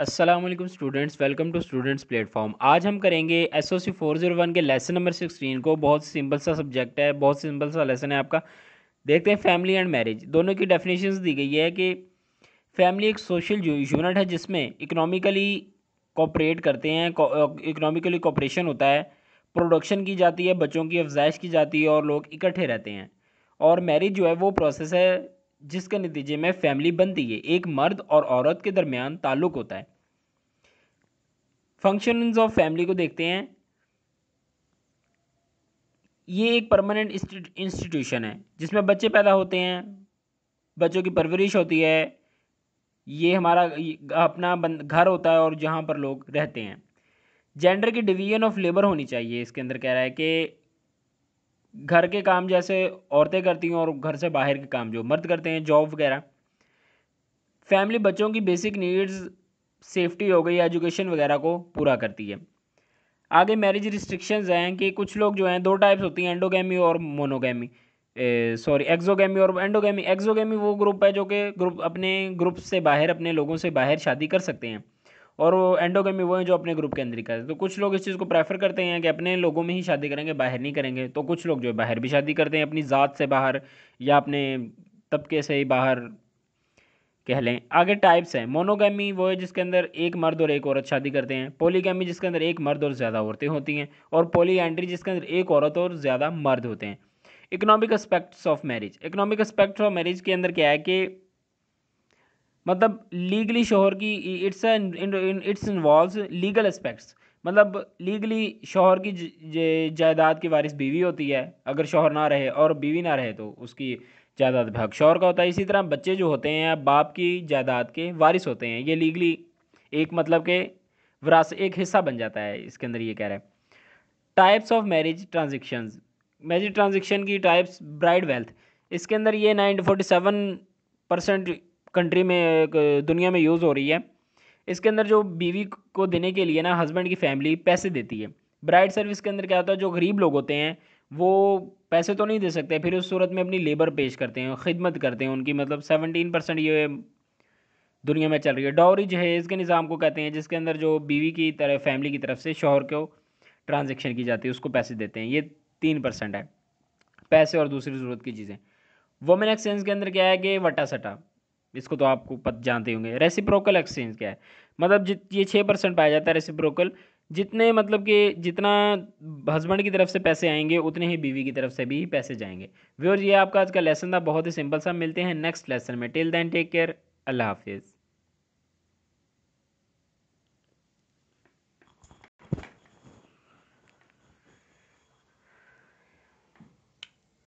Aslam students welcome to students platform आज हम करेंगे S O C four zero one के लेसन नंबर सिक्सटीन को बहुत सिंपल सा सब्जेक्ट है बहुत सिंपल सा लेसन है आपका देखते हैं फैमिली एंड मैरिज दोनों की डेफिनेशन दी गई है कि फैमिली एक सोशल यूनिट है जिसमें इकनॉमिकली कॉपरेट करते हैं इकनॉमिकली कॉपरेशन होता है प्रोडक्शन की जाती है बच्चों की अफजाइश की जाती है और लोग इकट्ठे रहते हैं और मैरिज जो है वो प्रोसेस है जिसके नतीजे में फैमिली बनती है एक मर्द और औरत के दरमियान ताल्लुक होता है फंक्शन ऑफ फैमिली को देखते हैं ये एक परमानेंट इंस्टीट्यूशन है जिसमें बच्चे पैदा होते हैं बच्चों की परवरिश होती है ये हमारा अपना घर होता है और जहाँ पर लोग रहते हैं जेंडर की डिवीजन ऑफ लेबर होनी चाहिए इसके अंदर कह रहा है कि घर के काम जैसे औरतें करती हैं और घर से बाहर के काम जो मर्द करते हैं जॉब वगैरह फैमिली बच्चों की बेसिक नीड्स सेफ्टी हो गई एजुकेशन वगैरह को पूरा करती है आगे मैरिज रिस्ट्रिक्शंस हैं कि कुछ लोग जो हैं दो टाइप्स होती हैं एंडोगेमी और मोनोगेमी सॉरी एक्जोगेमी और एंडोगेमी एक्जोगेमी वो ग्रुप है जो कि ग्रुप अपने ग्रुप से बाहर अपने लोगों से बाहर शादी कर सकते हैं और वो एंडोगेमी वो हैं जो अपने ग्रुप के अंदर ही करते हैं तो कुछ लोग इस चीज़ को प्रेफर करते हैं कि अपने लोगों में ही शादी करेंगे बाहर नहीं करेंगे तो कुछ लोग जो है बाहर भी शादी करते हैं अपनी ज़ात से बाहर या अपने तबके से ही बाहर कह लें आगे टाइप्स हैं मोनोगेमी वो है जिसके अंदर एक मर्द और एक औरत शादी करते हैं पोलीगेमी जिसके अंदर एक मर्द और ज़्यादा औरतें होती हैं और पोलीएंड्री जिसके अंदर एक औरत और ज़्यादा मर्द होते हैं economic aspects of marriage economic aspects of marriage के अंदर क्या है कि मतलब लीगली शोहर की it's it's involve legal aspects मतलब लीगली शोहर की जायदाद की वारिस बीवी होती है अगर शोहर ना रहे और बीवी ना रहे तो उसकी जायदाद हक शोहर का होता है इसी तरह बच्चे जो होते हैं बाप की जायदाद के वारिस होते हैं ये लीगली एक मतलब के विरासत एक हिस्सा बन जाता है इसके अंदर ये कह रहे हैं types of marriage transaction marriage transaction की टाइप्स ब्राइड वेल्थ इसके अंदर ये नाइन सेवन परसेंट कंट्री में दुनिया में यूज़ हो रही है इसके अंदर जो बीवी को देने के लिए ना हस्बैंड की फैमिली पैसे देती है ब्राइड सर्विस के अंदर क्या होता है जो गरीब लोग होते हैं वो पैसे तो नहीं दे सकते फिर उस सूरत में अपनी लेबर पेश करते हैं खिदमत करते हैं उनकी मतलब सेवनटीन परसेंट ये दुनिया में चल रही है डॉरी जहेज़ के निज़ाम को कहते हैं जिसके अंदर जो बीवी की तरफ फैमिली की तरफ से शोहर को ट्रांजेक्शन की जाती है उसको पैसे देते हैं ये तीन परसेंट है पैसे और दूसरी ज़रूरत की चीज़ें वोमेन एक्सचेंज के अंदर क्या है कि वटा सटा इसको तो आपको पत जानते होंगे रेसिप्रोकल एक्सचेंज क्या है मतलब जित ये छः परसेंट पाया जाता है रेसिप्रोकल जितने मतलब कि जितना हस्बैंड की तरफ से पैसे आएंगे उतने ही बीवी की तरफ से भी पैसे जाएंगे व्यूअर्स ये आपका आज का लेसन था बहुत ही सिंपल सा मिलते हैं नेक्स्ट लेसन में टिल देन टेक केयर अल्लाह हाफिज़